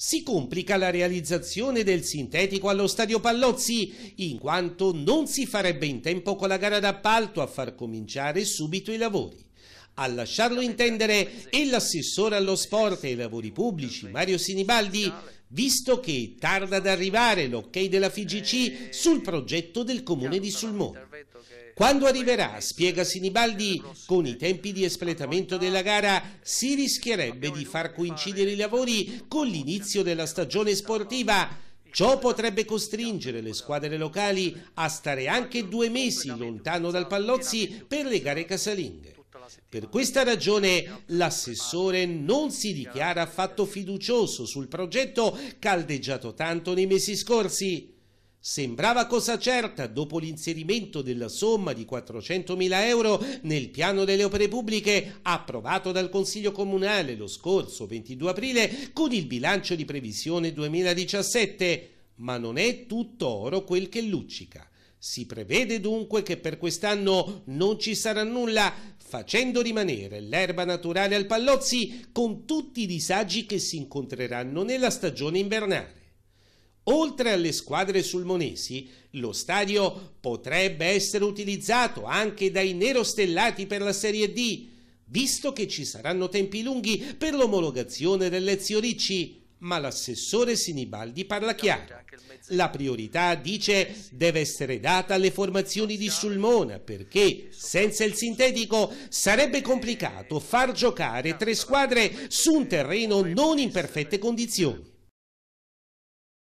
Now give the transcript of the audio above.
Si complica la realizzazione del sintetico allo stadio Pallozzi, in quanto non si farebbe in tempo con la gara d'appalto a far cominciare subito i lavori. A lasciarlo intendere è l'assessore allo sport e ai lavori pubblici Mario Sinibaldi, visto che tarda ad arrivare l'ok della FIGC sul progetto del comune di Sulmone. Quando arriverà, spiega Sinibaldi, con i tempi di espletamento della gara si rischierebbe di far coincidere i lavori con l'inizio della stagione sportiva. Ciò potrebbe costringere le squadre locali a stare anche due mesi lontano dal Pallozzi per le gare casalinghe. Per questa ragione l'assessore non si dichiara affatto fiducioso sul progetto caldeggiato tanto nei mesi scorsi. Sembrava cosa certa, dopo l'inserimento della somma di 400.000 euro nel piano delle opere pubbliche approvato dal Consiglio Comunale lo scorso 22 aprile con il bilancio di previsione 2017, ma non è tutto oro quel che luccica. Si prevede dunque che per quest'anno non ci sarà nulla, facendo rimanere l'erba naturale al Pallozzi con tutti i disagi che si incontreranno nella stagione invernale. Oltre alle squadre sulmonesi, lo stadio potrebbe essere utilizzato anche dai nerostellati per la Serie D, visto che ci saranno tempi lunghi per l'omologazione del Ricci. Ma l'assessore Sinibaldi parla chiaro. La priorità, dice, deve essere data alle formazioni di Sulmona perché senza il sintetico sarebbe complicato far giocare tre squadre su un terreno non in perfette condizioni.